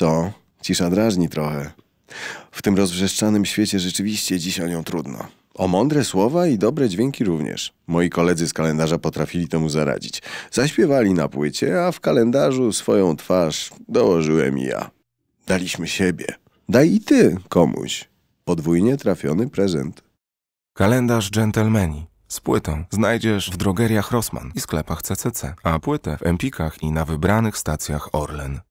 co? Cisza drażni trochę. W tym rozwrzeszczanym świecie rzeczywiście dziś o nią trudno. O mądre słowa i dobre dźwięki również. Moi koledzy z kalendarza potrafili temu zaradzić. Zaśpiewali na płycie, a w kalendarzu swoją twarz dołożyłem i ja. Daliśmy siebie. Daj i ty komuś. Podwójnie trafiony prezent. Kalendarz dżentelmeni. Z płytą znajdziesz w drogeriach Rossmann i sklepach CCC, a płytę w Empikach i na wybranych stacjach Orlen.